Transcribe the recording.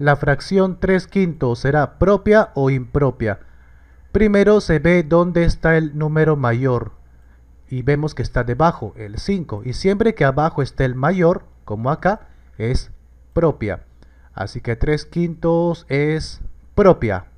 la fracción 3 quintos será propia o impropia. Primero se ve dónde está el número mayor y vemos que está debajo, el 5. Y siempre que abajo esté el mayor, como acá, es propia. Así que 3 quintos es propia.